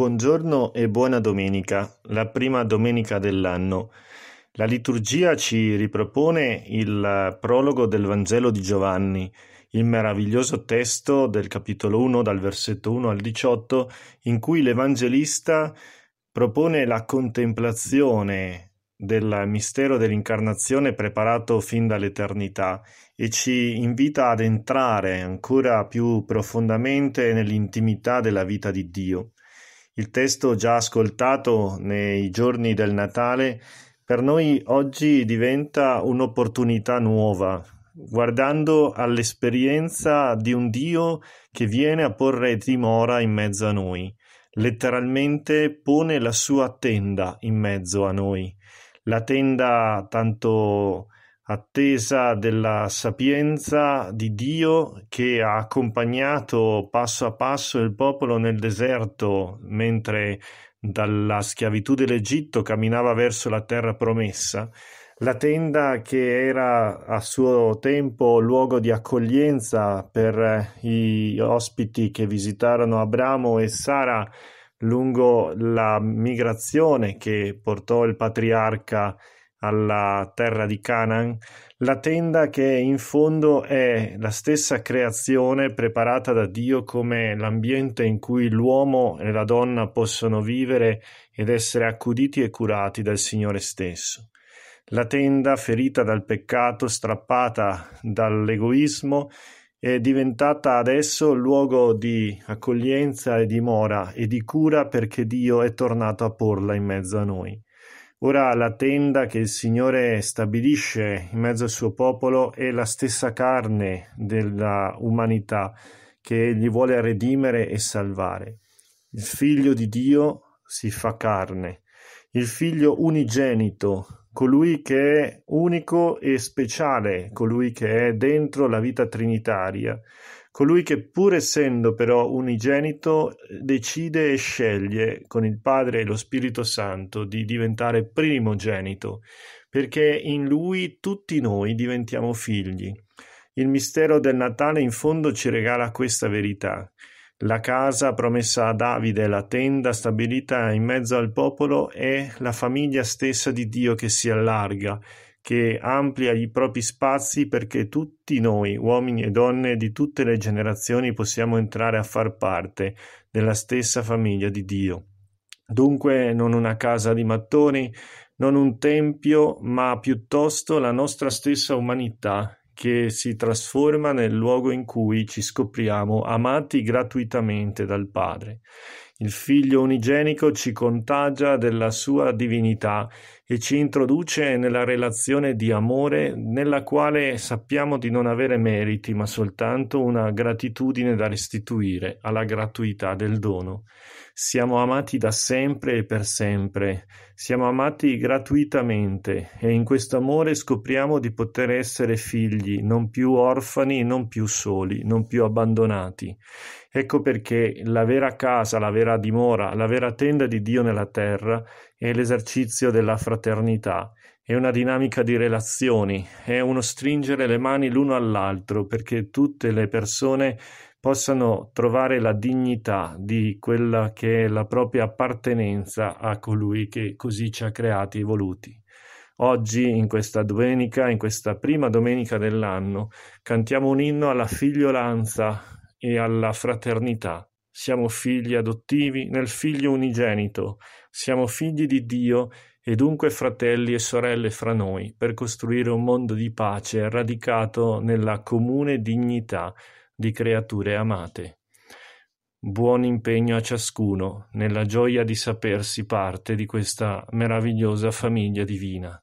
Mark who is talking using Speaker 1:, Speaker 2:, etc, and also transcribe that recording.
Speaker 1: Buongiorno e buona domenica, la prima domenica dell'anno. La liturgia ci ripropone il prologo del Vangelo di Giovanni, il meraviglioso testo del capitolo 1 dal versetto 1 al 18 in cui l'Evangelista propone la contemplazione del mistero dell'incarnazione preparato fin dall'eternità e ci invita ad entrare ancora più profondamente nell'intimità della vita di Dio il testo già ascoltato nei giorni del Natale per noi oggi diventa un'opportunità nuova, guardando all'esperienza di un Dio che viene a porre dimora in mezzo a noi, letteralmente pone la sua tenda in mezzo a noi, la tenda tanto attesa della sapienza di Dio che ha accompagnato passo a passo il popolo nel deserto mentre dalla schiavitù dell'Egitto camminava verso la terra promessa, la tenda che era a suo tempo luogo di accoglienza per gli eh, ospiti che visitarono Abramo e Sara lungo la migrazione che portò il patriarca alla terra di Canaan, la tenda che in fondo è la stessa creazione preparata da Dio come l'ambiente in cui l'uomo e la donna possono vivere ed essere accuditi e curati dal Signore stesso. La tenda ferita dal peccato, strappata dall'egoismo, è diventata adesso luogo di accoglienza e dimora e di cura perché Dio è tornato a porla in mezzo a noi. Ora la tenda che il Signore stabilisce in mezzo al suo popolo è la stessa carne della umanità che gli vuole redimere e salvare. Il Figlio di Dio si fa carne, il Figlio unigenito, colui che è unico e speciale, colui che è dentro la vita trinitaria colui che pur essendo però unigenito decide e sceglie con il Padre e lo Spirito Santo di diventare primogenito, perché in lui tutti noi diventiamo figli. Il mistero del Natale in fondo ci regala questa verità. La casa promessa a Davide, la tenda stabilita in mezzo al popolo è la famiglia stessa di Dio che si allarga che amplia i propri spazi perché tutti noi, uomini e donne di tutte le generazioni, possiamo entrare a far parte della stessa famiglia di Dio. Dunque non una casa di mattoni, non un tempio, ma piuttosto la nostra stessa umanità che si trasforma nel luogo in cui ci scopriamo amati gratuitamente dal Padre. Il Figlio unigenico ci contagia della sua divinità e ci introduce nella relazione di amore nella quale sappiamo di non avere meriti, ma soltanto una gratitudine da restituire alla gratuità del dono. Siamo amati da sempre e per sempre, siamo amati gratuitamente e in questo amore scopriamo di poter essere figli, non più orfani, non più soli, non più abbandonati. Ecco perché la vera casa, la vera dimora, la vera tenda di Dio nella terra è l'esercizio della fraternità, è una dinamica di relazioni, è uno stringere le mani l'uno all'altro perché tutte le persone possano trovare la dignità di quella che è la propria appartenenza a colui che così ci ha creati e voluti. Oggi, in questa domenica, in questa prima domenica dell'anno, cantiamo un inno alla figliolanza e alla fraternità. Siamo figli adottivi nel figlio unigenito, siamo figli di Dio e dunque fratelli e sorelle fra noi per costruire un mondo di pace radicato nella comune dignità di creature amate. Buon impegno a ciascuno nella gioia di sapersi parte di questa meravigliosa famiglia divina.